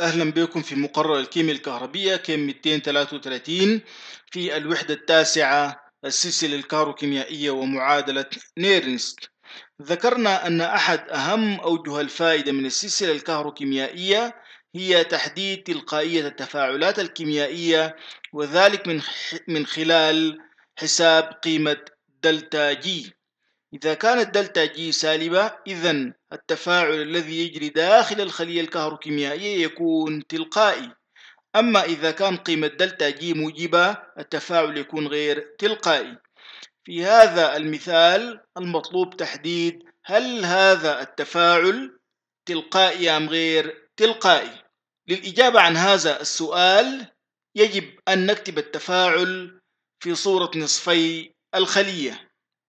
أهلا بكم في مقرر الكيمياء الكهربية كيم 233 في الوحدة التاسعة السلسلة الكهروكيميائية ومعادلة نيرنست ذكرنا أن أحد أهم أوجه الفائدة من السلسلة الكهروكيميائية هي تحديد تلقائية التفاعلات الكيميائية وذلك من من خلال حساب قيمة دلتا جي إذا كانت دلتا جي سالبة إذا التفاعل الذي يجري داخل الخلية الكهروكيميائية يكون تلقائي أما إذا كان قيمة دلتا جي موجبة التفاعل يكون غير تلقائي في هذا المثال المطلوب تحديد هل هذا التفاعل تلقائي أم غير تلقائي للإجابة عن هذا السؤال يجب أن نكتب التفاعل في صورة نصفي الخلية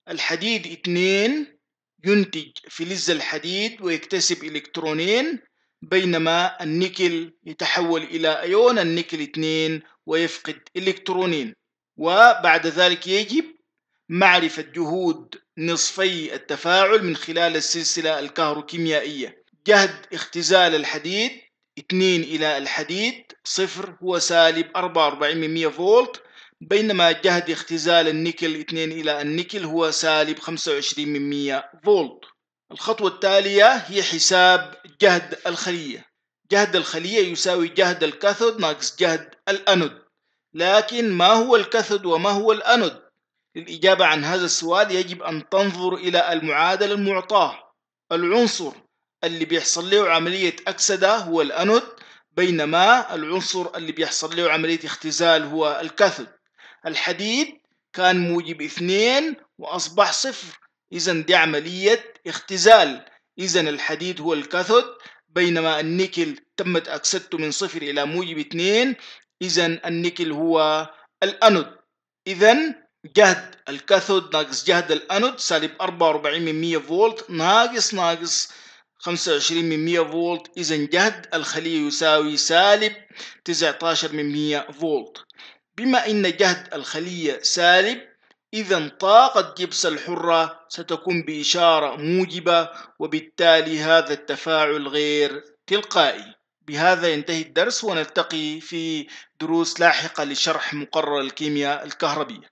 الحديد اثنين ينتج فلز الحديد ويكتسب إلكترونين بينما النيكل يتحول إلى أيون النيكل اثنين ويفقد إلكترونين وبعد ذلك يجب معرفة جهود نصفي التفاعل من خلال السلسلة الكهروكيميائية جهد اختزال الحديد 2 إلى الحديد صفر هو سالب 44 من 100 فولت بينما جهد اختزال النيكل 2 إلى النيكل هو سالب 25 من 100 فولت الخطوة التالية هي حساب جهد الخلية جهد الخلية يساوي جهد الكاثود ناقص جهد الأنود لكن ما هو الكاثود وما هو الأنود للإجابة عن هذا السؤال يجب أن تنظر إلى المعادلة المعطاة العنصر اللي بيحصل له عملية أكسدة هو الأنود بينما العنصر اللي بيحصل له عملية اختزال هو الكاثود الحديد كان موجب اثنين وأصبح صفر إذا دي عملية اختزال إذا الحديد هو الكاثود بينما النيكل تمت أكسدته من صفر إلى موجب اثنين إذا النيكل هو الأنود إذا جهد الكاثود ناقص جهد الأنود سالب 44 من 100 فولت ناقص ناقص 25 من 100 فولت إذا جهد الخلية يساوي سالب 19 من 100 فولت بما أن جهد الخلية سالب إذا طاقة جبس الحرة ستكون بإشارة موجبة وبالتالي هذا التفاعل غير تلقائي بهذا ينتهي الدرس ونلتقي في دروس لاحقة لشرح مقرر الكيمياء الكهربية